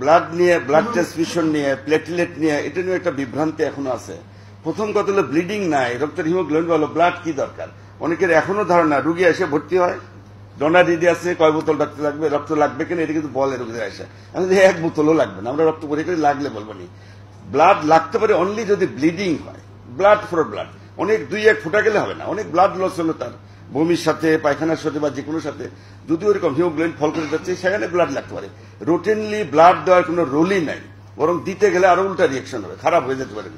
blood নিয়ে blood transmission নিয়ে platelet নিয়ে এটা নিয়ে একটা বিভ্রান্তি এখনো আছে প্রথম কথা হলো ব্লিডিং নাই রক্তের হিমোগ্লোবিন বলো ব্লাড কি দরকার অনেকের এখনো ধারণা রুগী এসে ভর্তি হয় ডোনার দিদি আছে কয় বোতল রক্ত লাগবে রক্ত লাগবে কিনা এটা কিন্তু বলে রুগীদের আসে আমি এক বোতলও লাগবে না আমরা রক্ত পরীক্ষা লাগলে বলবো নি ব্লাড লাগতে পারে অনলি যদি ব্লিডিং হয় ব্লাড ফর ব্লাড অনেক দুই এক ফুটা গেলে হবে না অনেক ব্লাড লস হলো তার বমির সাথে পায়খানার সাথে বা যে কোনো সাথে যদি ওরকম হিমোগ্লোবিন ফল করে যাচ্ছে সেখানে ব্লাড লাগতে পারে রুটিনলি ব্লাড দেওয়ার কোনো রোলই নাই বরং দিতে গেলে আরো উল্টা রিয়াকশন হবে খারাপ হয়ে যেতে পারে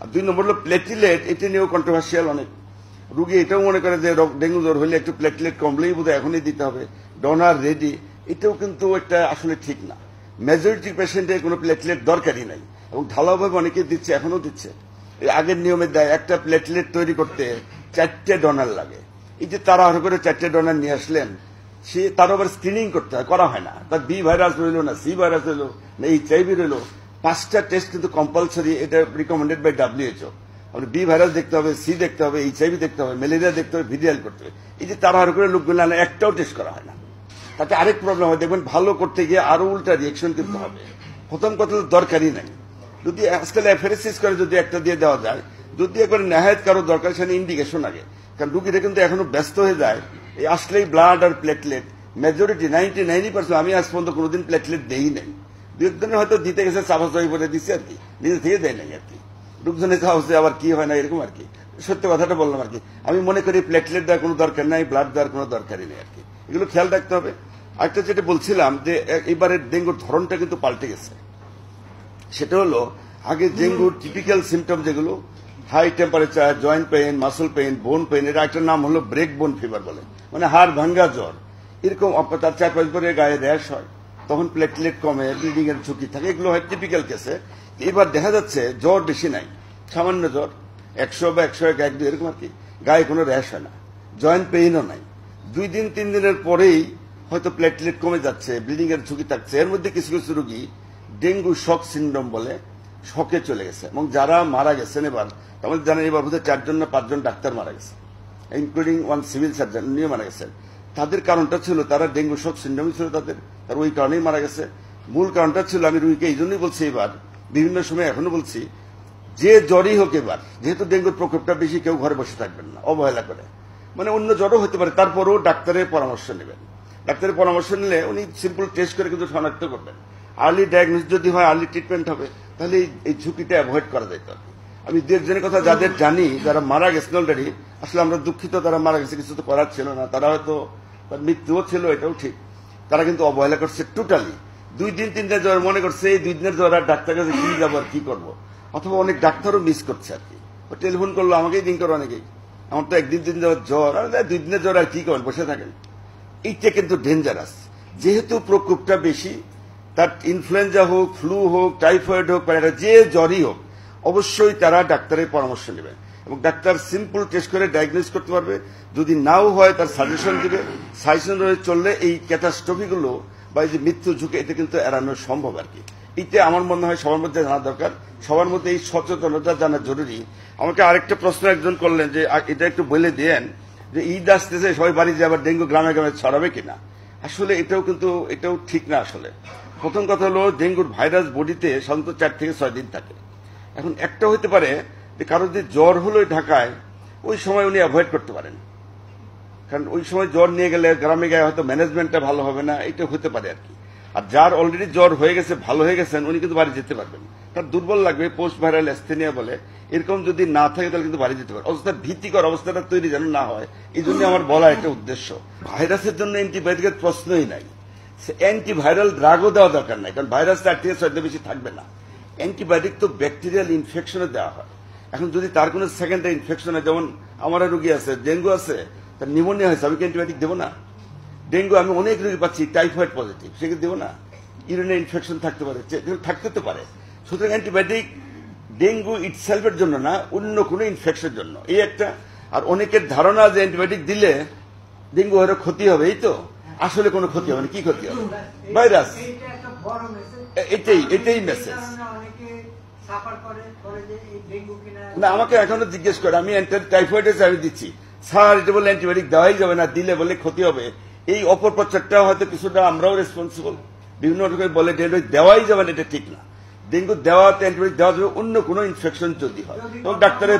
আর দুই নম্বর হলো প্লেটিলেট এটি নিয়েও কন্ট্রোভার্সিয়াল অনেক রুগী এটাও মনে করে যে ডেঙ্গু জ্বর হলে একটু প্লেটলেট কমলেই বোধহয় এখনই দিতে হবে ডোনার রেডি এটাও কিন্তু একটা আসলে ঠিক না মেজরিটি পেশেন্টের কোনো প্লেটলেট দরকারই নাই এবং ঢালাওভাবে অনেকে দিচ্ছে এখনও দিচ্ছে আগের নিয়মে দেয় একটা প্লেটলেট তৈরি করতে চারটে ডোনার লাগে এই যে তাড়াহুড়ো করে চারটে ডোনার নিয়ে আসলেন সে তার আবার স্ক্রিনিং করতে হয় করা হয় না তার বি ভাইরাস রইল না সি ভাইরাস রইল না এইচ আইভি রইল পাঁচটা টেস্ট কিন্তু কম্পালসারি এটা রিকমেন্ডেড বাই ডাব্লিউএচও আপনি বি ভাইরাস দেখতে হবে সি দেখতে হবে এইচ আইভি দেখতে হবে ম্যালেরিয়া দেখতে হবে ভিডিয়াল করতে হবে এই যে তাড়াহুড়ো করে লোকগুলো না একটাও টেস্ট করা হয় না তাতে আরেক প্রবলেম হয় দেখবেন ভালো করতে গিয়ে আরো উল্টা রিয়েকশন কিন্তু হবে প্রথম কথা তো দরকারই নাই যদি আজকাল অ্যাফেরেসিস করে যদি একটা দিয়ে দেওয়া যায় যদি একবার নেহায়ত কারো দরকার সেখানে ইন্ডিকেশন আগে কারণ রুগীরা কিন্তু এখনো ব্যস্ত হয়ে যায় এই আসলেই ব্লাড আর প্লেটলেট মেজরিটি নাইনটি নাইনই পার্সেন্ট আমি আজ পর্যন্ত কোনোদিন প্লেটলেট দেই নাই দু একজনের হয়তো দিতে গেছে চাপাচাপি করে দিচ্ছে আর কি নিজে থেকে দেয় নাই আর কি লোকজনের হচ্ছে আবার কি হয় না এরকম আর কি সত্যি কথাটা বললাম আর কি আমি মনে করি প্লেটলেট দেওয়ার কোনো দরকার নাই ব্লাড দেওয়ার কোনো দরকারই নেই আর কি এগুলো খেয়াল রাখতে হবে আরেকটা যেটা বলছিলাম যে এবারের ডেঙ্গুর ধরনটা কিন্তু পাল্টে গেছে সেটা হলো আগে ডেঙ্গুর টিপিক্যাল সিমটম যেগুলো high temperature joint pain muscle pain bone pain এটা একটা নাম হলো ব্রেক বোন ফিভার বলে মানে হাড় ভাঙ্গা জ্বর এরকম তার চার পাঁচ বছরের গায়ে র্যাশ হয় তখন প্লেটলেট কমে ব্লিডিং এর ঝুঁকি থাকে এগুলো হয় টিপিক্যাল কেসে এবার দেখা যাচ্ছে জ্বর বেশি নাই সামান্য জ্বর একশো বা একশো এক এক দুই এরকম আর কি গায়ে কোনো র্যাশ হয় না জয়েন্ট পেইনও নাই দুই দিন তিন দিনের পরেই হয়তো প্লেটলেট কমে যাচ্ছে ব্লিডিং এর ঝুঁকি থাকছে এর মধ্যে কিছু কিছু রোগী ডেঙ্গু শক সিন্ড্রোম বলে শকে চলে গেছে এবং যারা মারা গেছেন এবার তাহলে জানেন এবার বোধহয় চারজন না পাঁচজন ডাক্তার মারা গেছে ইনক্লুডিং ওয়ান সিভিল সার্জন উনিও মারা গেছেন তাদের কারণটা ছিল তারা ডেঙ্গু শক সিন্ড্রোমই ছিল তাদের তার ওই কারণেই মারা গেছে মূল কারণটা ছিল আমি রুইকে এই জন্যই বলছি এবার বিভিন্ন সময় এখনো বলছি যে জ্বরই হোক এবার যেহেতু ডেঙ্গুর প্রকোপটা বেশি কেউ ঘরে বসে থাকবেন না অবহেলা করে মানে অন্য জ্বরও হতে পারে তারপরেও ডাক্তারের পরামর্শ নেবেন ডাক্তারের পরামর্শ নিলে উনি সিম্পল টেস্ট করে কিন্তু শনাক্ত করবেন আর্লি ডায়াগনোস যদি হয় আর্লি ট্রিটমেন্ট হবে তাহলে এই ঝুঁকিটা অ্যাভয়েড করা যেত আমি দু একজনের কথা যাদের জানি যারা মারা গেছেন অলরেডি আসলে আমরা দুঃখিত তারা মারা গেছে কিছু তো করার ছিল না তারা হয়তো তার মৃত্যুও ছিল এটাও ঠিক তারা কিন্তু অবহেলা করছে টোটালি দুই দিন তিন দিন জ্বর মনে করছে এই দুই দিনের জ্বর আর ডাক্তার কাছে কি যাবো আর কি করবো অথবা অনেক ডাক্তারও মিস করছে আর কি টেলিফোন করলো আমাকেই দিন করো অনেকেই আমার তো একদিন তিন জ্বর জ্বর আর দুই দিনের জ্বর আর কি করেন বসে থাকেন এইটা কিন্তু ডেঞ্জারাস যেহেতু প্রকোপটা বেশি তার ইনফ্লুয়েঞ্জা হোক ফ্লু হোক টাইফয়েড হোক মানে যে জ্বরই হোক অবশ্যই তারা ডাক্তারের পরামর্শ নেবেন এবং ডাক্তার সিম্পল টেস্ট করে ডায়াগনোস করতে পারবে যদি নাও হয় তার সাজেশন দেবে সাজেশন রয়ে চললে এই ক্যাটাস্ট্রফিগুলো বা এই যে মৃত্যু ঝুঁকে এটা কিন্তু এড়ানো সম্ভব আর কি এতে আমার মনে হয় সবার মধ্যে জানা দরকার সবার মধ্যে এই সচেতনতা জানা জরুরি আমাকে আরেকটা প্রশ্ন একজন করলেন যে এটা একটু বলে দেন যে ঈদ আসতেছে সবাই বাড়ি যে আবার ডেঙ্গু গ্রামে গ্রামে ছড়াবে কিনা আসলে এটাও কিন্তু এটাও ঠিক না আসলে প্রথম কথা হলো ডেঙ্গুর ভাইরাস বডিতে সাধারণত চার থেকে ছয় দিন থাকে এখন একটা হতে পারে যে কারো যদি জ্বর হলো ঢাকায় ওই সময় উনি অ্যাভয়েড করতে পারেন কারণ ওই সময় জ্বর নিয়ে গেলে গ্রামে গায়ে হয়তো ম্যানেজমেন্টটা ভালো হবে না এটা হতে পারে আর কি আর যার অলরেডি জ্বর হয়ে গেছে ভালো হয়ে গেছেন উনি কিন্তু বাড়ি যেতে পারবেন তার দুর্বল লাগবে পোস্ট ভাইরাল অ্যাস্থেনিয়া বলে এরকম যদি না থাকে তাহলে কিন্তু বাড়ি যেতে পারে অবস্থা ভীতিকর অবস্থাটা তৈরি যেন না হয় এই জন্য আমার বলা একটা উদ্দেশ্য ভাইরাসের জন্য অ্যান্টিবায়োটিকের প্রশ্নই নাই অ্যান্টিভাইরাল ড্রাগও দেওয়া দরকার নাই কারণ ভাইরাস তার থেকে বেশি থাকবে না অ্যান্টিবায়োটিক তো ব্যাকটেরিয়াল ইনফেকশনে দেওয়া হয় এখন যদি তার কোনো সেকেন্ডারি ইনফেকশন হয় যেমন আমার রোগী আছে ডেঙ্গু আছে তার নিমোনিয়া হয়েছে আমি কি অ্যান্টিবায়োটিক দেবো না ডেঙ্গু আমি অনেক রোগী পাচ্ছি টাইফয়েড পজিটিভ সেকে দেবো না ইউরিনে ইনফেকশন থাকতে পারে থাকতে তো পারে সুতরাং অ্যান্টিবায়োটিক ডেঙ্গু ইটসেলফের জন্য না অন্য কোনো ইনফেকশনের জন্য এই একটা আর অনেকের ধারণা যে অ্যান্টিবায়োটিক দিলে ডেঙ্গু হয়ে ক্ষতি হবে এই তো আসলে কোনো ক্ষতি হবে না কি ক্ষতি হবে ভাইরাস এটাই এটাই মেসেজ না আমাকে এখনো জিজ্ঞেস করে আমি টাইফয়েডের আমি দিচ্ছি স্যার এটা বলে অ্যান্টিবায়োটিক দেওয়াই যাবে না দিলে বলে ক্ষতি হবে এই অপর প্রচারটা হয়তো কিছুটা আমরাও রেসপন্সিবল বিভিন্ন রকমের বলে ডেঙ্গু দেওয়াই যাবে না এটা ঠিক না ডেঙ্গু দেওয়াতে অ্যান্টিবায়োটিক দেওয়া যাবে অন্য কোনো ইনফেকশন যদি হয় এবং ডাক্তারের